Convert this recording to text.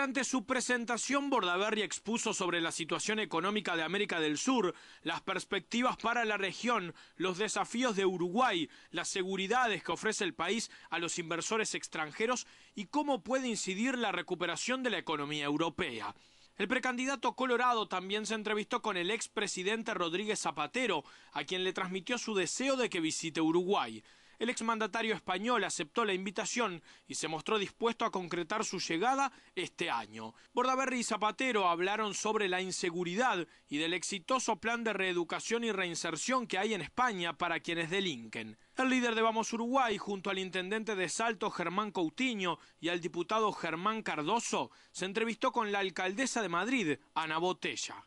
Durante su presentación, Bordaberry expuso sobre la situación económica de América del Sur, las perspectivas para la región, los desafíos de Uruguay, las seguridades que ofrece el país a los inversores extranjeros y cómo puede incidir la recuperación de la economía europea. El precandidato Colorado también se entrevistó con el expresidente Rodríguez Zapatero, a quien le transmitió su deseo de que visite Uruguay el exmandatario español aceptó la invitación y se mostró dispuesto a concretar su llegada este año. Bordaberry y Zapatero hablaron sobre la inseguridad y del exitoso plan de reeducación y reinserción que hay en España para quienes delinquen. El líder de Vamos Uruguay, junto al intendente de Salto Germán Coutinho y al diputado Germán Cardoso, se entrevistó con la alcaldesa de Madrid, Ana Botella.